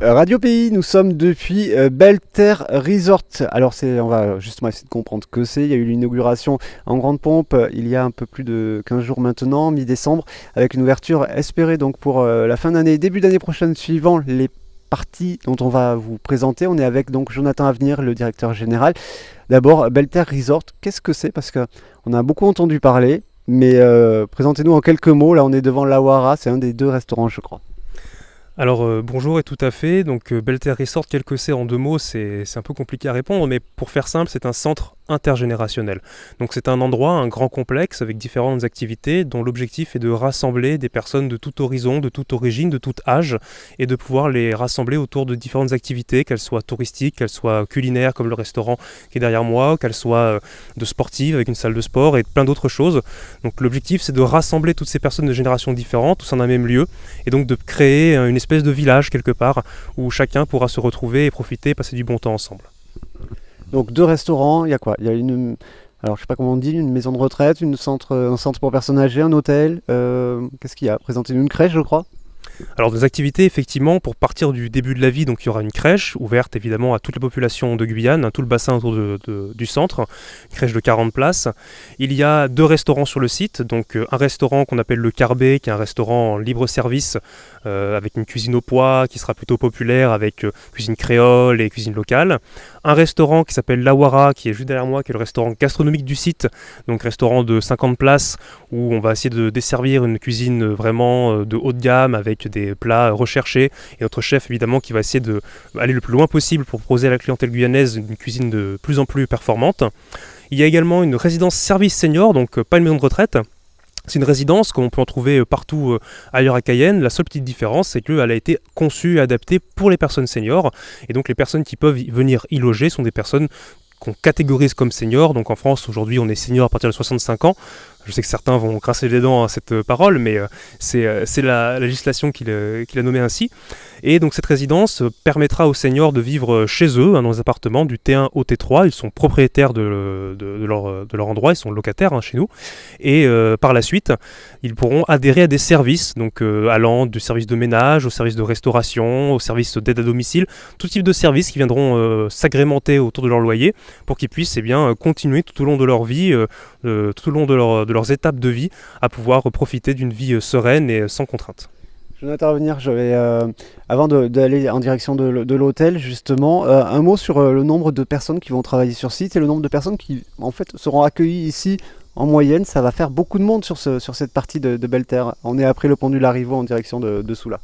Euh, Radio Pays, nous sommes depuis euh, Belter Resort. Alors c'est, on va justement essayer de comprendre que c'est. Il y a eu l'inauguration en grande pompe euh, il y a un peu plus de 15 jours maintenant, mi-décembre, avec une ouverture espérée donc pour la fin d'année, début d'année prochaine suivant les parties dont on va vous présenter. On est avec donc Jonathan Avenir, le directeur général. D'abord, Belter Resort, qu'est-ce que c'est Parce qu'on a beaucoup entendu parler, mais présentez-nous en quelques mots. Là, on est devant l'Awara, c'est un des deux restaurants, je crois. Alors euh, bonjour et tout à fait. Donc euh, Belter Resort, quel que c'est en deux mots, c'est un peu compliqué à répondre, mais pour faire simple, c'est un centre intergénérationnel. Donc c'est un endroit, un grand complexe avec différentes activités dont l'objectif est de rassembler des personnes de tout horizon, de toute origine, de tout âge et de pouvoir les rassembler autour de différentes activités, qu'elles soient touristiques, qu'elles soient culinaires comme le restaurant qui est derrière moi, qu'elles soient euh, de sportives avec une salle de sport et plein d'autres choses. Donc l'objectif c'est de rassembler toutes ces personnes de générations différentes tous en un même lieu et donc de créer euh, une espèce de village quelque part où chacun pourra se retrouver et profiter passer du bon temps ensemble. Donc deux restaurants, il y a quoi Il y a une, alors je sais pas comment on dit, une maison de retraite, une centre, un centre pour personnes âgées, un hôtel. Euh, qu'est-ce qu'il y a Présenter une crèche, je crois. Alors des activités effectivement pour partir du début de la vie, donc il y aura une crèche ouverte évidemment à toute la population de Guyane, hein, tout le bassin autour de, du centre, crèche de 40 places. Il y a deux restaurants sur le site, donc euh, un restaurant qu'on appelle le Carbet, qui est un restaurant libre service euh, avec une cuisine au poids qui sera plutôt populaire avec euh, cuisine créole et cuisine locale. Un restaurant qui s'appelle Lawara, qui est juste derrière moi, qui est le restaurant gastronomique du site, donc restaurant de 50 places où on va essayer de desservir une cuisine vraiment euh, de haut de gamme avec des plats recherchés et notre chef évidemment qui va essayer d'aller le plus loin possible pour proposer à la clientèle guyanaise une cuisine de plus en plus performante. Il y a également une résidence service senior, donc pas une maison de retraite, c'est une résidence qu'on peut en trouver euh, partout euh, ailleurs à Cayenne. La seule petite différence, c'est qu'elle a été conçue et adaptée pour les personnes seniors. Et donc les personnes qui peuvent venir y loger sont des personnes qu'on catégorise comme seniors. Donc en France, aujourd'hui, on est senior à partir de 65 ans. Je sais que certains vont crasser les dents à cette euh, parole, mais c'est la législation qui l'a nommée ainsi. Et donc cette résidence permettra aux seniors de vivre euh, chez eux, hein, dans les appartements du T1 au T3. Ils sont propriétaires euh, de, leur, endroit, ils sont locataires hein, chez nous. Et euh, par la suite, ils pourront adhérer à des services, donc allant du service de ménage, au service de restauration, au service d'aide à domicile, tout type de services qui viendront s'agrémenter autour de leur loyer pour qu'ils puissent eh bien, continuer tout au long de leur vie, tout au long de, leurs étapes de vie, à pouvoir profiter d'une vie sereine et sans contrainte. Je vais intervenir. Je vais, euh, avant d'aller en direction de, l'hôtel, justement, euh, un mot sur euh, le nombre de personnes qui vont travailler sur site et le nombre de personnes qui, en fait, seront accueillies ici en moyenne. Ça va faire beaucoup de monde sur, ce, sur cette partie de, Belle Terre. On est après le pont du en direction de, Soula.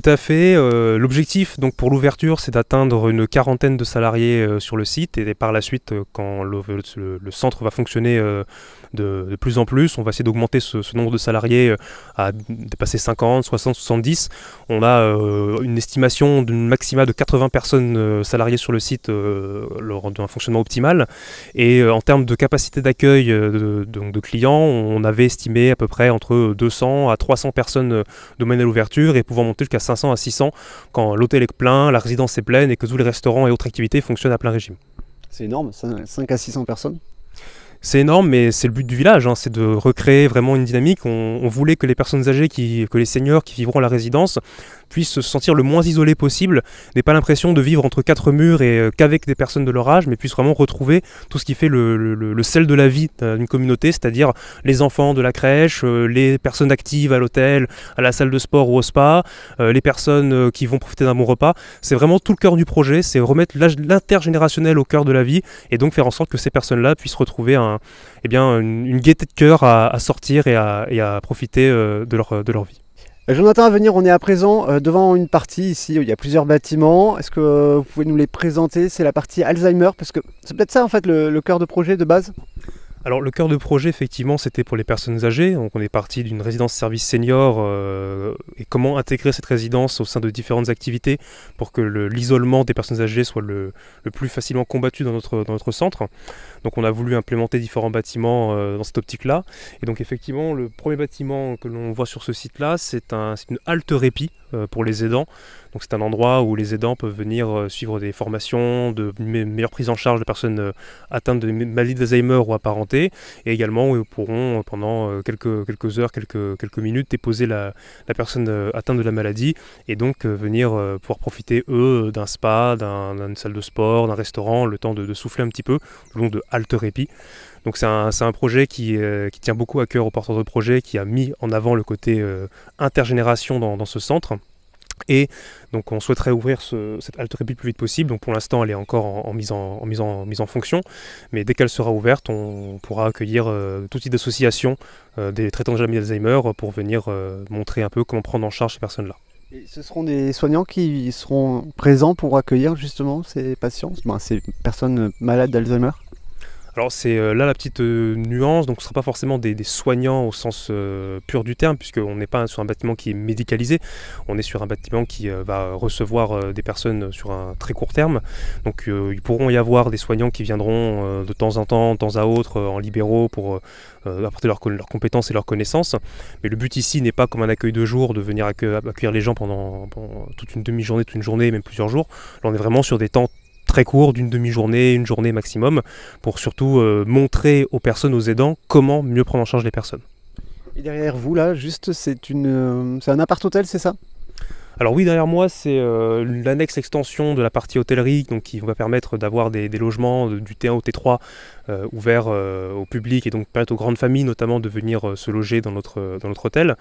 Tout à fait. Euh, l'objectif donc pour l'ouverture, c'est d'atteindre une quarantaine de salariés euh, sur le site et par la suite, euh, quand le, centre va fonctionner de, plus en plus, on va essayer d'augmenter ce, nombre de salariés à dépasser 50, 60, 70. On a une estimation d'une maxima de 80 personnes salariées sur le site lors d'un fonctionnement optimal. Et en termes de capacité d'accueil de, clients, on avait estimé à peu près entre 200 à 300 personnes de domaine à l'ouverture et pouvant monter jusqu'à 500 à 600 quand l'hôtel est plein, la résidence est pleine et que tous les restaurants et autres activités fonctionnent à plein régime. C'est énorme, 5 à 600 personnes c'est énorme, mais c'est le but du village, hein, c'est de recréer vraiment une dynamique. On, voulait que les personnes âgées, qui, que les seniors qui vivront la résidence, puissent se sentir le moins isolés possible, n'aient pas l'impression de vivre entre quatre murs et euh, qu'avec des personnes de leur âge, mais puissent vraiment retrouver tout ce qui fait le, sel de la vie d'une communauté, c'est-à-dire les enfants de la crèche, euh, les personnes actives à l'hôtel, à la salle de sport ou au spa, euh, les personnes qui vont profiter d'un bon repas. C'est vraiment tout le cœur du projet, c'est remettre l'intergénérationnel au cœur de la vie et donc faire en sorte que ces personnes-là puissent retrouver un, eh bien, une, gaieté de cœur à, sortir et à, et profiter de leur vie. Euh, Jonathan à venir, on est à présent euh, devant une partie ici où il y a plusieurs bâtiments. Est-ce que euh, vous pouvez nous les présenter C'est la partie Alzheimer, parce que c'est peut-être ça en fait le, le cœur de projet de base alors le cœur de projet, effectivement, c'était pour les personnes âgées. Donc on est parti d'une résidence service senior euh, et comment intégrer cette résidence au sein de différentes activités pour que l'isolement des personnes âgées soit le, plus facilement combattu dans notre, notre centre. Donc on a voulu implémenter différents bâtiments euh, dans cette optique-là. Et donc effectivement, le premier bâtiment que l'on voit sur ce site-là, c'est une halte répit. Euh, pour les aidants. Donc c'est un endroit où les aidants peuvent venir euh, suivre des formations de meilleure prise en charge de personnes euh, atteintes de maladies d'Alzheimer ou apparentées, et également où ils pourront pendant quelques, quelques heures, quelques, quelques minutes déposer la, personne atteinte de la maladie et donc venir pouvoir profiter eux d'un spa, d'une salle de sport, d'un restaurant, le temps de, de souffler un petit peu, le long de halte répit. Donc c'est un, projet qui, euh, qui, tient beaucoup à cœur au porteur de projet, qui a mis en avant le côté euh, intergénération dans, ce centre. Et donc on souhaiterait ouvrir cette halte le plus vite possible. Donc pour l'instant elle est encore en, mise en, mise en, mise en, fonction, mais dès qu'elle sera ouverte, on pourra accueillir euh, tout type d'association des traitants de jamais d'Alzheimer pour venir montrer un peu comment prendre en charge ces personnes-là. Et ce seront des soignants qui seront présents pour accueillir justement ces patients, ben, ces personnes malades d'Alzheimer alors c'est euh, là la petite euh, nuance, donc ce ne sera pas forcément des, soignants au sens euh, pur du terme, puisqu'on n'est pas sur un bâtiment qui est médicalisé, on est sur un bâtiment qui va recevoir des personnes sur un très court terme. Donc il pourront y avoir des soignants qui viendront de temps en temps, de temps à autre, en libéraux pour apporter leurs compétences et leurs connaissances. Mais le but ici n'est pas comme un accueil de jour de venir accueillir les gens pendant, toute une demi-journée, toute une journée, même plusieurs jours. Là on est vraiment sur des temps très court, d'une demi-journée, une journée maximum, pour surtout euh, montrer aux personnes, aux aidants, comment mieux prendre en charge les personnes. Et derrière vous, là, juste, c'est euh, c'est un appart hôtel, c'est ça alors oui, derrière moi, c'est euh, l'annexe extension de la partie hôtellerie, donc qui va permettre d'avoir des, logements euh, du T1 au T3 euh, ouverts au public et donc permettre aux grandes familles notamment de venir se loger dans notre, dans notre hôtel.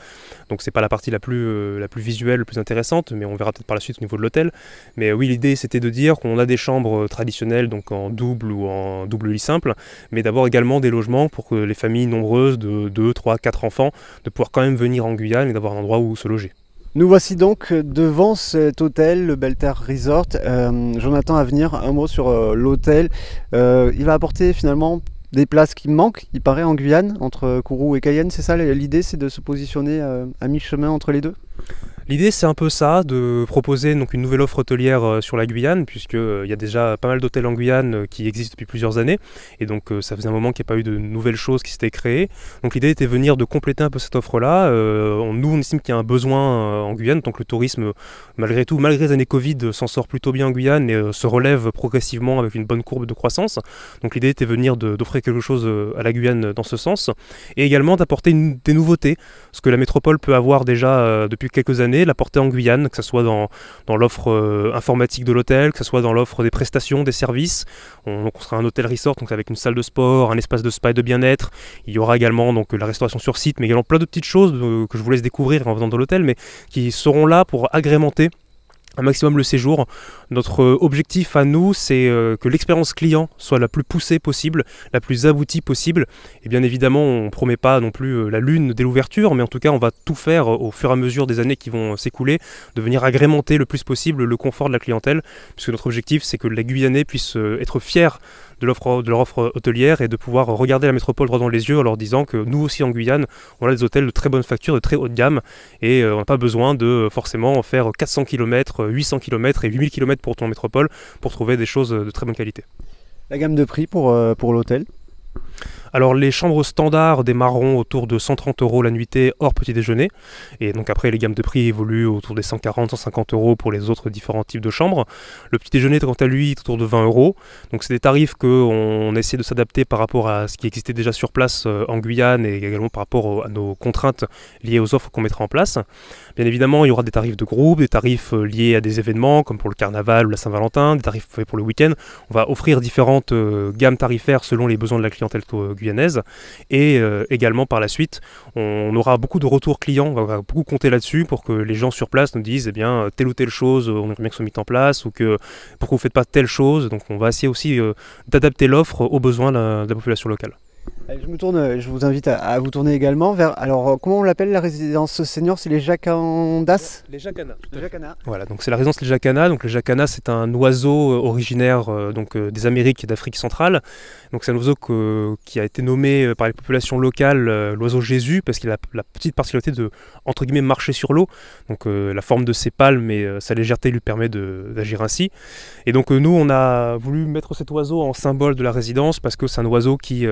Donc c'est pas la partie la plus, la plus visuelle, la plus intéressante, mais on verra peut-être par la suite au niveau de l'hôtel. Mais oui, l'idée c'était de dire qu'on a des chambres traditionnelles, donc en double ou en double lit simple, mais d'avoir également des logements pour que les familles nombreuses de 2, 3, 4 enfants, de pouvoir quand même venir en Guyane et d'avoir un endroit où se loger. Nous voici donc devant cet hôtel, le Belter Resort. Euh, j'en attends à venir, un mot sur euh, l'hôtel. Euh, il va apporter finalement des places qui manquent, il paraît, en Guyane, entre Kourou et Cayenne. C'est ça l'idée, c'est de se positionner à mi-chemin entre les deux L'idée c'est un peu ça, de proposer donc une nouvelle offre hôtelière euh, sur la Guyane, puisqu'il euh, il y a déjà pas mal d'hôtels en Guyane euh, qui existent depuis plusieurs années, et donc ça faisait un moment qu'il n'y a pas eu de nouvelles choses qui s'étaient créées. Donc l'idée était venir de compléter un peu cette offre-là. nous on estime qu'il y a un besoin en Guyane, donc le tourisme malgré tout, malgré les années Covid, s'en sort plutôt bien en Guyane et se relève progressivement avec une bonne courbe de croissance. Donc l'idée était venir d'offrir quelque chose à la Guyane dans ce sens, et également d'apporter des nouveautés, ce que la métropole peut avoir déjà depuis quelques années la portée en Guyane, que ce soit dans, l'offre euh, informatique de l'hôtel, que ce soit dans l'offre des prestations, des services. On, sera un hôtel resort, donc avec une salle de sport, un espace de spa et de bien-être. Il y aura également donc la restauration sur site, mais également plein de petites choses euh, que je vous laisse découvrir en venant de l'hôtel, mais qui seront là pour agrémenter un maximum le séjour. Notre euh, objectif à nous, c'est euh, que l'expérience client soit la plus poussée possible, la plus aboutie possible. Et bien évidemment, on ne promet pas non plus euh, la lune dès l'ouverture, mais en tout cas, on va tout faire au fur et à mesure des années qui vont s'écouler, de venir agrémenter le plus possible le confort de la clientèle, puisque notre objectif, c'est que la Guyanais puisse être fière de de leur offre hôtelière et de pouvoir regarder la métropole droit dans les yeux en leur disant que nous aussi en Guyane, on a des hôtels de très bonne facture, de très haute gamme et euh, on n'a pas besoin de euh, forcément faire 400 km, 800 km et 8000 km pour ton métropole pour trouver des choses de très bonne qualité. La gamme de prix pour, euh, pour l'hôtel alors les chambres standards démarreront autour de 130 euros la nuitée hors petit déjeuner. Et donc après les gammes de prix évoluent autour des 140-150 euros pour les autres différents types de chambres. Le petit déjeuner quant à lui est autour de 20 euros. Donc c'est des tarifs qu'on essaie de s'adapter par rapport à ce qui existait déjà sur place euh, en Guyane et également par rapport à nos contraintes liées aux offres qu'on mettra en place. Bien évidemment, il y aura des tarifs de groupe, des tarifs euh, liés à des événements comme pour le carnaval ou la Saint-Valentin, des tarifs faits pour le week-end. On va offrir différentes euh, gammes tarifaires selon les besoins de la clientèle et euh, également par la suite, on aura beaucoup de retours clients, on va beaucoup compter là-dessus pour que les gens sur place nous disent, eh bien, euh, telle ou telle chose, euh, on aimerait bien que soit mis en place, ou que pourquoi vous ne faites pas telle chose. Donc on va essayer aussi d'adapter l'offre aux besoins de la population locale. Je me tourne, euh, je vous invite à, vous tourner également vers. Alors, euh, comment on l'appelle la résidence senior C'est les jacandas Les jacanas. Les jacanas. Voilà, donc c'est la résidence les jacanas. Donc, les jacana, c'est un oiseau euh, originaire donc, des Amériques et d'Afrique centrale. Donc, c'est un oiseau qui a été nommé par les populations locales l'oiseau Jésus parce qu'il a la petite particularité de, entre guillemets, marcher sur l'eau. Donc, la forme de ses palmes et sa légèreté lui permet d'agir ainsi. Et donc, nous, on a voulu mettre cet oiseau en symbole de la résidence parce que c'est un oiseau qui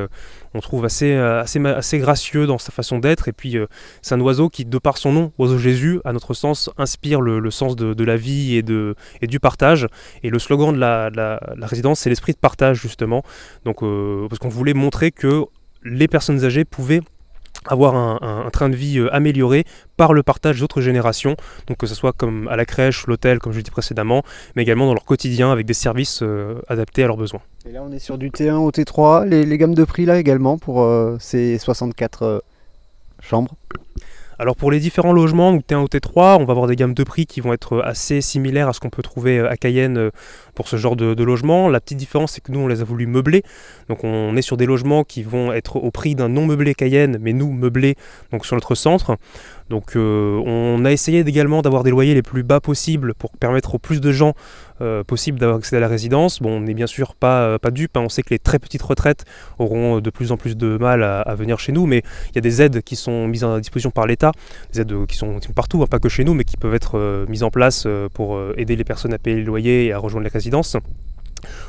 on trouve assez, euh, assez, assez gracieux dans sa façon d'être. Et puis, euh, c'est un oiseau qui, de par son nom, Oiseau Jésus, à notre sens, inspire le, sens de, la vie et, de, et du partage. Et le slogan de la, de la résidence, c'est l'esprit de partage, justement. Donc, euh, parce qu'on voulait montrer que les personnes âgées pouvaient avoir un, train de vie euh, amélioré par le partage d'autres générations, donc que ce soit comme à la crèche, l'hôtel, comme je l'ai dit précédemment, mais également dans leur quotidien avec des services euh, adaptés à leurs besoins. Et là on est sur du T1 au T3, les, gammes de prix là également pour euh, ces 64 chambres alors pour les différents logements, T1 ou T3, on va avoir des gammes de prix qui vont être euh, assez similaires à ce qu'on peut trouver euh, à Cayenne euh, pour ce genre de, logement. La petite différence, c'est que nous, on les a voulu meubler. Donc on est sur des logements qui vont être au prix d'un non meublé Cayenne, mais nous meublés donc sur notre centre. Donc euh, on a essayé également d'avoir des loyers les plus bas possibles pour permettre au plus de gens euh, possible d'avoir accès à la résidence. Bon, on n'est bien sûr pas, euh, pas dupe, hein. on sait que les très petites retraites auront de plus en plus de mal à, venir chez nous, mais il y a des aides qui sont mises à disposition par l'État, des aides qui sont, partout, hein, pas que chez nous, mais qui peuvent être mises en place pour aider les personnes à payer les loyers et à rejoindre la résidence.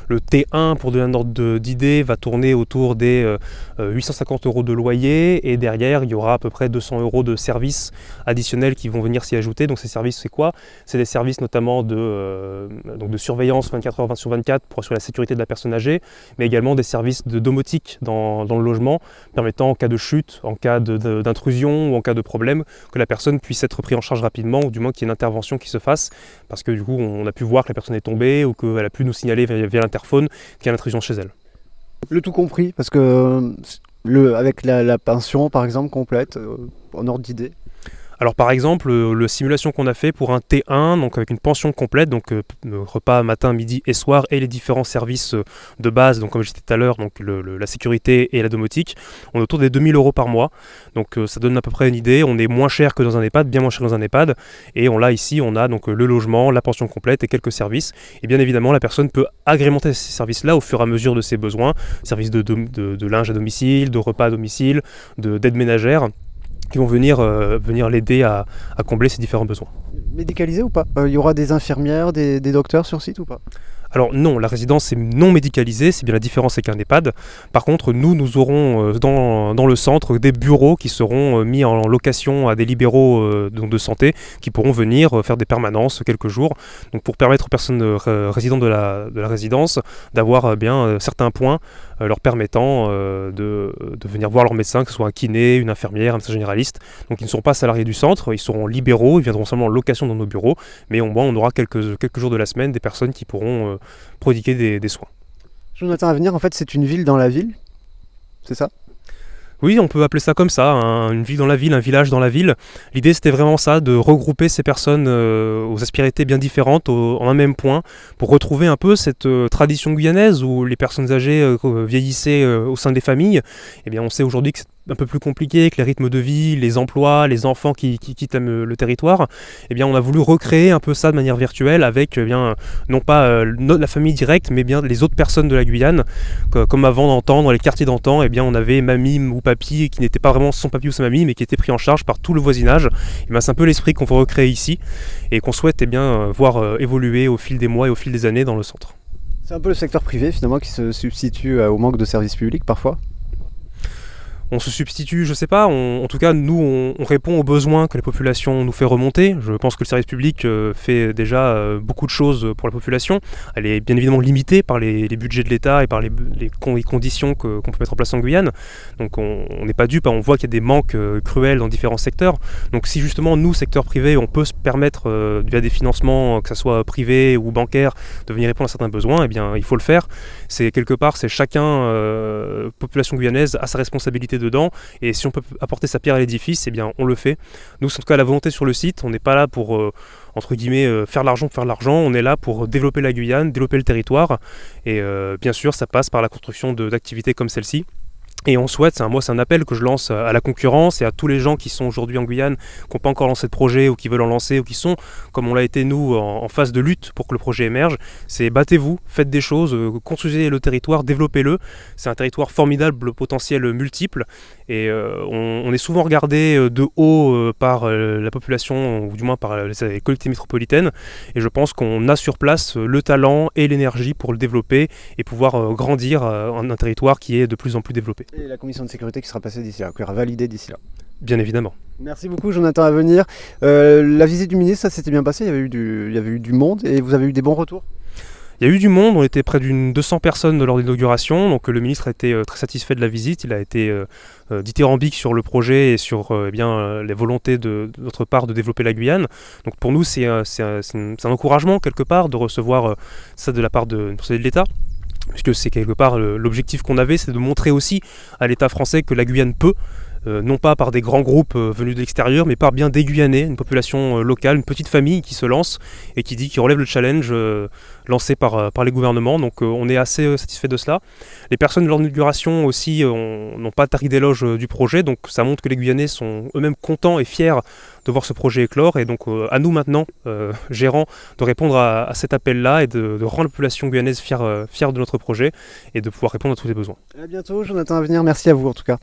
Le T1, pour donner un ordre d'idée, va tourner autour des 850 euh, euh, euros de loyer et derrière, il y aura à peu près 200 euros de services additionnels qui vont venir s'y ajouter. Donc ces services, c'est quoi C'est des services notamment de, euh, de surveillance 24 h 20 sur 24 pour assurer la sécurité de la personne âgée, mais également des services de domotique dans, le logement, permettant en cas de chute, en cas d'intrusion ou en cas de problème, que la personne puisse être prise en charge rapidement ou du moins qu'il y ait une intervention qui se fasse parce que du coup, on a pu voir que la personne est tombée ou qu'elle a pu nous signaler via l'interphone qui a l'intrusion chez elle. Le tout compris, parce que euh, le, avec la, la pension par exemple complète, euh, en ordre d'idée alors par exemple, euh, le, simulation qu'on a fait pour un T1, donc avec une pension complète, donc euh, euh, repas matin, midi et soir, et les différents services de base, donc comme j'étais tout à l'heure, donc la sécurité et la domotique, on est autour des 2000 euros par mois. Donc ça donne à peu près une idée. On est moins cher que dans un EHPAD, bien moins cher dans un EHPAD. Et on l'a ici, on a donc le logement, la pension complète et quelques services. Et bien évidemment, la personne peut agrémenter ces services-là au fur et à mesure de ses besoins, services de, de linge à domicile, de repas à domicile, d'aide ménagère qui vont venir, euh, venir l'aider à, combler ses différents besoins. Médicalisé ou pas euh, Il y aura des infirmières, des docteurs sur site ou pas alors non, la résidence est non médicalisée, c'est bien la différence avec un EHPAD. Par contre, nous, nous aurons euh, dans, le centre des bureaux qui seront euh, mis en location à des libéraux euh, de santé qui pourront venir faire des permanences quelques jours. Donc pour permettre aux personnes résidentes de la, de la résidence d'avoir bien certains points leur permettant de, venir voir leur médecin, que ce soit un kiné, une infirmière, un médecin généraliste. Donc ils ne seront pas salariés du centre, ils seront libéraux, ils viendront seulement en location dans nos bureaux, mais au moins on aura quelques, quelques jours de la semaine des personnes qui pourront prodiguer des, des soins. à venir, en fait, c'est une ville dans la ville, c'est ça oui, on peut appeler ça comme ça, hein. une ville dans la ville, un village dans la ville. L'idée c'était vraiment ça, de regrouper ces personnes euh, aux aspirités bien différentes en un même point, pour retrouver un peu cette euh, tradition guyanaise où les personnes âgées euh, vieillissaient au sein des familles. Eh bien on sait aujourd'hui que un peu plus compliqué, avec les rythmes de vie, les emplois, les enfants qui, qui quittent euh, le territoire, eh bien on a voulu recréer un peu ça de manière virtuelle avec eh bien non pas euh, la famille directe, mais bien les autres personnes de la Guyane, comme avant d'entendre, dans les quartiers d'antan, eh bien on avait mamie ou papy qui n'était pas vraiment son papy ou sa mamie, mais qui était pris en charge par tout le voisinage. Eh c'est un peu l'esprit qu'on veut recréer ici et qu'on souhaite eh bien euh, voir évoluer au fil des mois et au fil des années dans le centre. C'est un peu le secteur privé finalement qui se substitue au manque de services publics parfois on se substitue, je sais pas, en tout cas nous on, répond aux besoins que la population nous fait remonter. Je pense que le service public euh, fait déjà euh, beaucoup de choses pour la population. Elle est bien évidemment limitée par les, budgets de l'État et par les, conditions qu'on peut mettre en place en Guyane. Donc on n'est pas dû. Hein. on voit qu'il y a des manques euh, cruels dans différents secteurs. Donc si justement nous, secteur privé, on peut se permettre via des financements, que ce soit privé ou bancaire, de venir répondre à certains besoins, eh bien il faut le faire. C'est quelque part, c'est chacun, population guyanaise, à sa responsabilité dedans. Et si on peut apporter sa pierre à l'édifice, et eh bien on le fait. Nous, sommes en tout cas la volonté sur le site. On n'est pas là pour, euh, entre guillemets, euh, faire l'argent pour faire l'argent. On est là pour développer la Guyane, développer le territoire. Et euh, bien sûr, ça passe par la construction d'activités comme celle-ci. Et on souhaite, un, moi c'est un appel que je lance euh, à la concurrence et à tous les gens qui sont aujourd'hui en Guyane, qui n'ont pas encore lancé de projet ou qui veulent en lancer ou qui sont, comme on l'a été nous, en, phase de lutte pour que le projet émerge, c'est battez-vous, faites des choses, euh, construisez le territoire, développez-le. C'est un territoire formidable, potentiel multiple. Et euh, on, est souvent regardé de haut par la population, ou du moins par les, collectivités métropolitaines. Et je pense qu'on a sur place le talent et l'énergie pour le développer et pouvoir grandir en un territoire qui est de plus en plus développé. Et la commission de sécurité qui sera passée d'ici là, qui sera validée d'ici là. Bien évidemment. Merci beaucoup Jonathan à venir. Euh, la visite du ministre, ça s'était bien passé, il y, avait eu du, il y avait du monde et vous avez eu des bons retours il y a eu du monde, on était près d'une 200 personnes lors de l'inauguration, donc euh, le ministre a été euh, très satisfait de la visite, il a été dithyrambique sur le projet et sur eh bien, les volontés de, notre part de développer la Guyane. Donc pour nous c'est un, encouragement quelque part de recevoir ça de la part de, de l'État puisque c'est quelque part l'objectif qu'on avait, c'est de montrer aussi à l'État français que la Guyane peut euh, non pas par des grands groupes euh, venus de l'extérieur, mais par bien des Guyanais, une population euh, locale, une petite famille qui se lance et qui dit qu'il relève le challenge lancé par, les gouvernements. Donc on est assez satisfait de cela. Les personnes de l'inauguration aussi n'ont pas tari d'éloge du projet, donc ça montre que les Guyanais sont eux-mêmes contents et fiers de voir ce projet éclore. Et donc à nous maintenant, gérants, de répondre à, cet appel-là et de, rendre la population guyanaise fière, de notre projet et de pouvoir répondre à tous les besoins. À bientôt, Jonathan venir. Merci à vous en tout cas.